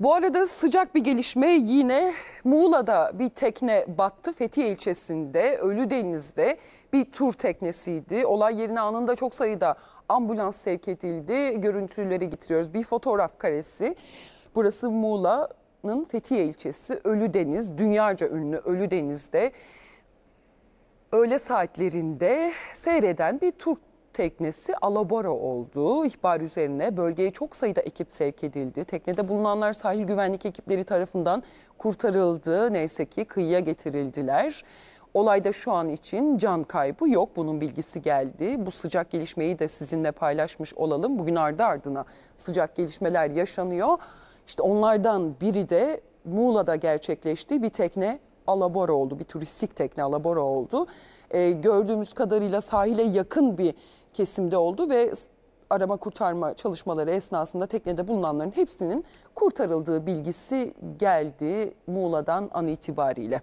Bu arada sıcak bir gelişme yine Muğla'da bir tekne battı. Fethiye ilçesinde Ölüdeniz'de bir tur teknesiydi. Olay yerine anında çok sayıda ambulans sevk edildi. Görüntüleri getiriyoruz. Bir fotoğraf karesi. Burası Muğla'nın Fethiye ilçesi Ölüdeniz. Dünyaca ünlü Ölüdeniz'de öğle saatlerinde seyreden bir tur teknesi alabora oldu. ihbar üzerine bölgeye çok sayıda ekip sevk edildi. Teknede bulunanlar sahil güvenlik ekipleri tarafından kurtarıldı. Neyse ki kıyıya getirildiler. Olayda şu an için can kaybı yok. Bunun bilgisi geldi. Bu sıcak gelişmeyi de sizinle paylaşmış olalım. Bugün ardı ardına sıcak gelişmeler yaşanıyor. İşte onlardan biri de Muğla'da gerçekleşti. Bir tekne alabora oldu. Bir turistik tekne alabora oldu. Ee, gördüğümüz kadarıyla sahile yakın bir kesimde oldu ve arama kurtarma çalışmaları esnasında teknede bulunanların hepsinin kurtarıldığı bilgisi geldi Muğla'dan an itibariyle.